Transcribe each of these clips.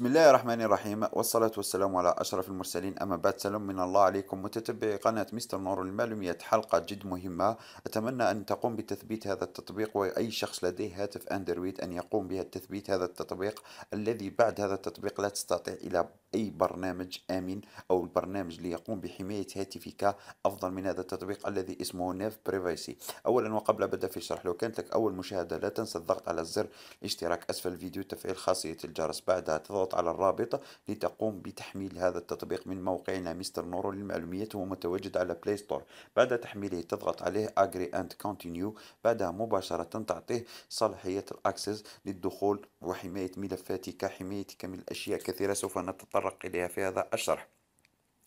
بسم الله الرحمن الرحيم والصلاة والسلام على أشرف المرسلين أما بعد سلام من الله عليكم متتبعي قناة مستر نور المعلومية حلقة جد مهمة أتمنى أن تقوم بتثبيت هذا التطبيق وأي شخص لديه هاتف أندرويد أن يقوم به التثبيت هذا التطبيق الذي بعد هذا التطبيق لا تستطيع إلى أي برنامج آمن أو البرنامج ليقوم بحماية هاتفك أفضل من هذا التطبيق الذي اسمه نيف بريفايسي أولا وقبل بدأ في الشرح لو كانت لك أول مشاهدة لا تنسى الضغط على الزر الاشتراك أسفل الفيديو تفعيل خاصية الجرس بعدها تضغط الضغط على الرابط لتقوم بتحميل هذا التطبيق من موقعنا مستر نورو للمعلوميات هو متواجد على بلاي ستور بعد تحميله تضغط عليه Agree and Continue بعدها مباشرة تعطيه صلاحية الأكسس للدخول وحماية ملفاتك حمايتك من الأشياء كثيرة سوف نتطرق إليها في هذا الشرح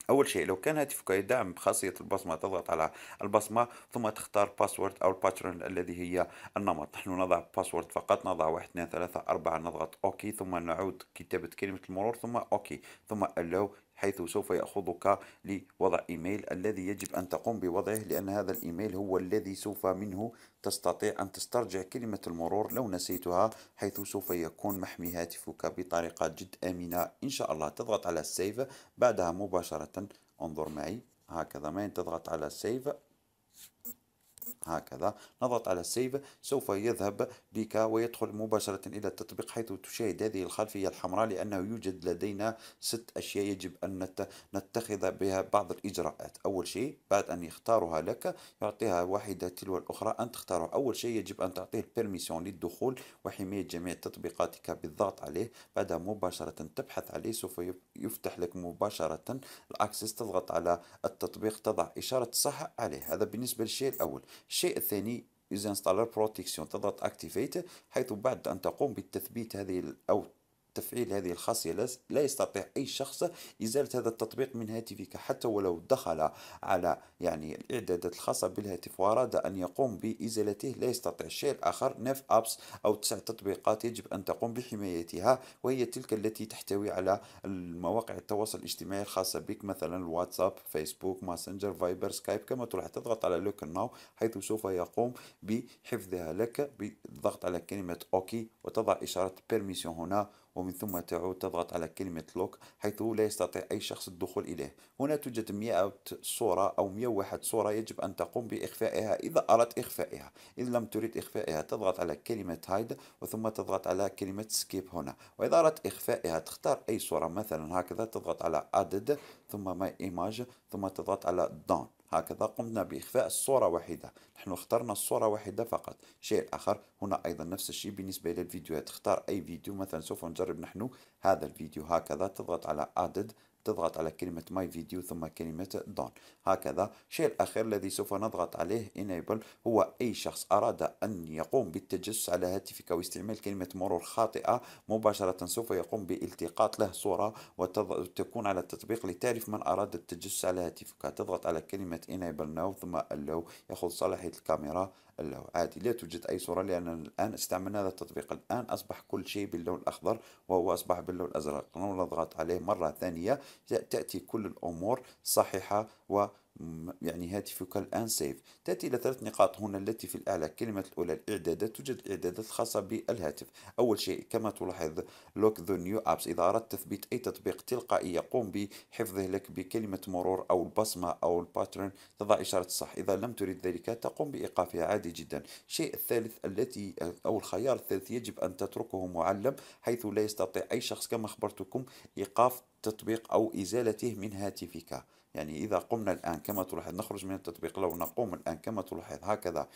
أول شيء لو كان هاتفك يدعم خاصية البصمة تضغط على البصمة ثم تختار باسورد أو الباترون الذي هي النمط نحن نضع باسورد فقط نضع واحد اثنين ثلاثة أربعة نضغط أوكي ثم نعود كتابة كلمة المرور ثم أوكي ثم ألو حيث سوف يأخذك لوضع إيميل الذي يجب أن تقوم بوضعه لأن هذا الإيميل هو الذي سوف منه تستطيع أن تسترجع كلمة المرور لو نسيتها حيث سوف يكون محمي هاتفك بطريقة جد آمنة إن شاء الله تضغط على السيف بعدها مباشرة انظر معي هكذا ما تضغط على السيف هكذا نضغط على السيف سوف يذهب بك ويدخل مباشرة إلى التطبيق حيث تشاهد هذه الخلفية الحمراء لأنه يوجد لدينا ست أشياء يجب أن نتخذ بها بعض الإجراءات أول شيء بعد أن يختارها لك يعطيها واحدة تلو الأخرى أن تختارها أول شيء يجب أن تعطيه البرميسيون للدخول وحماية جميع تطبيقاتك بالضغط عليه بعدها مباشرة تبحث عليه سوف يفتح لك مباشرة الأكسس تضغط على التطبيق تضع إشارة صح عليه هذا بالنسبة للشيء الأول الشيء الثاني يوزر انستالر بروتكسيون تضغط اكتيفيت حيث بعد أن تقوم بالتثبيت هذه أو تفعيل هذه الخاصية لا يستطيع أي شخص إزالة هذا التطبيق من هاتفك حتى ولو دخل على يعني الإعدادات الخاصة بالهاتف وأراد أن يقوم بإزالته لا يستطيع شيء آخر نف أبس أو تسع تطبيقات يجب أن تقوم بحمايتها وهي تلك التي تحتوي على المواقع التواصل الاجتماعي الخاصة بك مثلا الواتساب فيسبوك ماسنجر فايبر سكايب كما تلاحظ تضغط على لوك ناو حيث سوف يقوم بحفظها لك بالضغط على كلمة أوكي وتضع إشارة بيرميسيون هنا ومن ثم تعود تضغط على كلمة لوك حيث لا يستطيع أي شخص الدخول إليه هنا توجد 100 صورة أو 101 صورة يجب أن تقوم بإخفائها إذا أردت إخفائها إن لم تريد إخفائها تضغط على كلمة هايد وثم تضغط على كلمة سكيب هنا وإذا أردت إخفائها تختار أي صورة مثلا هكذا تضغط على أدد ثم ماي إيماج ثم تضغط على دون هكذا قمنا بإخفاء الصورة واحدة نحن اخترنا الصورة واحدة فقط شيء آخر هنا أيضا نفس الشيء بالنسبة للفيديوهات اختار أي فيديو مثلا سوف نجرب نحن هذا الفيديو هكذا تضغط على Added تضغط على كلمة My Video ثم كلمة Done هكذا الشيء الأخير الذي سوف نضغط عليه Enable هو أي شخص أراد أن يقوم بالتجسس على هاتفك واستعمال كلمة مرور خاطئة مباشرة سوف يقوم بالتقاط له صورة وتكون على التطبيق لتعرف من أراد التجسس على هاتفك تضغط على كلمة Enable Now ثم Allow يأخذ صلاحية الكاميرا له عادي لا توجد أي صورة لأن الآن استعملنا هذا التطبيق الآن أصبح كل شيء باللون الأخضر وهو أصبح باللون الأزرق نضغط عليه مرة ثانية تأتي كل الأمور صحيحة و يعني هاتفك الآن سيف تأتي إلى ثلاث نقاط هنا التي في الأعلى كلمة الأولى الإعدادات توجد الإعدادات الخاصة بالهاتف أول شيء كما تلاحظ لوك ذا نيو أبس إذا أردت تثبيت أي تطبيق تلقائي يقوم بحفظه لك بكلمة مرور أو البصمة أو الباترن تضع إشارة الصح إذا لم تريد ذلك تقوم بإيقافها عادي جدا الشيء الثالث التي أو الخيار الثالث يجب أن تتركه معلم حيث لا يستطيع أي شخص كما أخبرتكم إيقاف تطبيق أو إزالته من هاتفك يعني إذا قمنا الآن كما تلاحظ نخرج من التطبيق لو نقوم الآن كما تلاحظ هكذا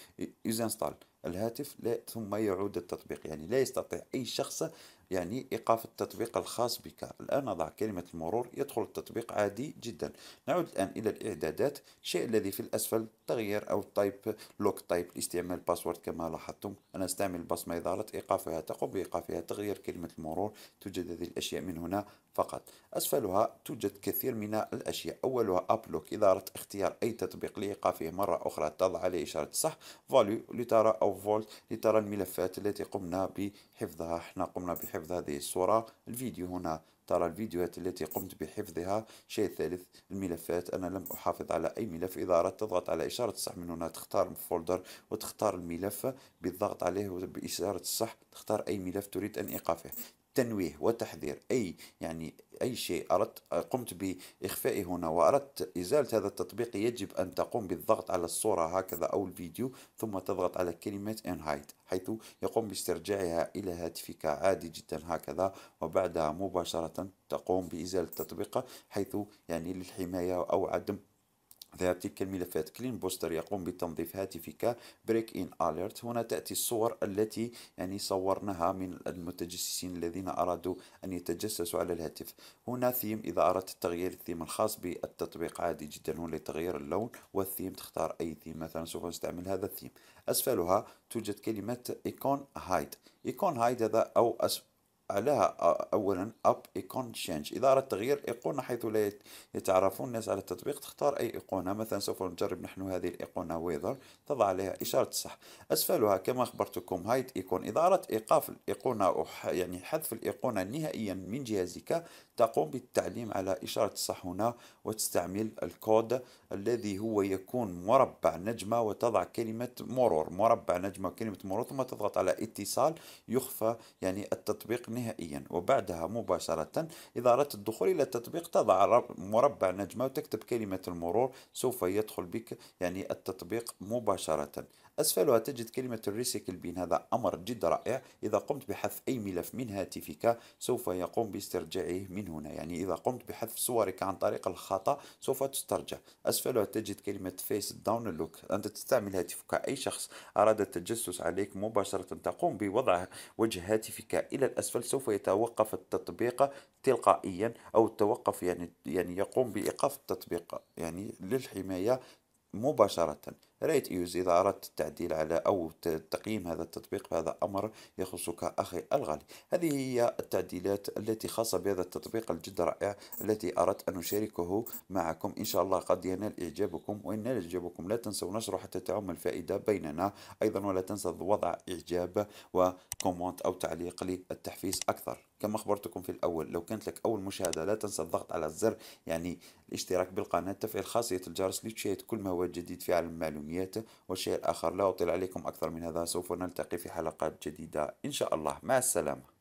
يزنستال الهاتف لا ثم يعود التطبيق يعني لا يستطيع أي شخص يعني إيقاف التطبيق الخاص بك الآن أضع كلمة المرور يدخل التطبيق عادي جدا نعود الآن إلى الإعدادات الشيء الذي في الأسفل تغيير أو تايب لوك تايب لاستعمال باسورد كما لاحظتم أنا أستعمل البصمة إذا إيقافها تقوم بإيقافها تغيير كلمة المرور توجد هذه الأشياء من هنا فقط أسفلها توجد كثير من الأشياء أولها لوك إذا أردت اختيار أي تطبيق لإيقافه مرة أخرى تضع عليه إشارة صح فاليو لترى أو فولت لترى الملفات التي قمنا بحفظها احنا قمنا بحفظها حفظ هذه الصورة الفيديو هنا ترى الفيديوهات التي قمت بحفظها شيء ثالث الملفات أنا لم أحافظ على أي ملف إذا أردت تضغط على إشارة الصح من هنا تختار الفولدر وتختار الملف بالضغط عليه وبإشارة الصح تختار أي ملف تريد أن إيقافه تنويه وتحذير أي يعني أي شيء أردت آه، قمت بإخفائه هنا وأردت إزالة هذا التطبيق يجب أن تقوم بالضغط على الصورة هكذا أو الفيديو ثم تضغط على كلمة انهايت حيث يقوم باسترجاعها إلى هاتفك عادي جدا هكذا وبعدها مباشرة تقوم بإزالة التطبيق حيث يعني للحماية أو عدم ظهر تلك الملفات كلين بوستر يقوم بتنظيف هاتفك بريك إن أليرت هنا تأتي الصور التي يعني صورناها من المتجسسين الذين أرادوا أن يتجسسوا على الهاتف هنا ثيم إذا أردت تغيير الثيم الخاص بالتطبيق عادي جدا هنا لتغيير اللون والثيم تختار أي ثيم مثلا سوف نستعمل هذا الثيم أسفلها توجد كلمة إيكون هايد إيكون هايد هذا أو أسفل لها اولا اب ايكون تشينج اذا اردت تغيير ايقونه حيث لا يتعرفون الناس على التطبيق تختار اي ايقونه مثلا سوف نجرب نحن هذه الايقونه ويذر تضع عليها اشاره صح اسفلها كما اخبرتكم هايت ايكون اذا اردت ايقاف الايقونه او يعني حذف الايقونه نهائيا من جهازك تقوم بالتعليم على إشارة الصح هنا وتستعمل الكود الذي هو يكون مربع نجمة وتضع كلمة مرور مربع نجمة وكلمة مرور ثم تضغط على اتصال يخفى يعني التطبيق نهائيا وبعدها مباشرة إذا أردت الدخول إلى التطبيق تضع مربع نجمة وتكتب كلمة المرور سوف يدخل بك يعني التطبيق مباشرة أسفلها تجد كلمة الريسيكل بين هذا أمر جد رائع إذا قمت بحذف أي ملف من هاتفك سوف يقوم باسترجاعه من من هنا يعني إذا قمت بحذف صورك عن طريق الخطأ سوف تسترجع أسفلها تجد كلمة فيس داون لوك أنت تستعمل هاتفك أي شخص أراد التجسس عليك مباشرة تقوم بوضع وجه هاتفك إلى الأسفل سوف يتوقف التطبيق تلقائيا أو التوقف يعني يعني يقوم بإيقاف التطبيق يعني للحماية مباشرة رايت ايوز إذا أردت التعديل على أو تقييم هذا التطبيق فهذا أمر يخصك أخي الغالي هذه هي التعديلات التي خاصة بهذا التطبيق الجد رائع التي أردت أن أشاركه معكم إن شاء الله قد ينال إعجابكم وإن نال إعجابكم لا تنسوا نشره حتى تعم الفائدة بيننا أيضا ولا تنسى وضع إعجاب وكومنت أو تعليق للتحفيز أكثر كما أخبرتكم في الأول لو كانت لك أول مشاهدة لا تنسى الضغط على الزر يعني الاشتراك بالقناة تفعيل خاصية الجرس لتشاهد كل ما هو جديد في عالم المعلومات أهميته والشيء الآخر لا أطيل عليكم أكثر من هذا سوف نلتقي في حلقات جديدة إن شاء الله مع السلامة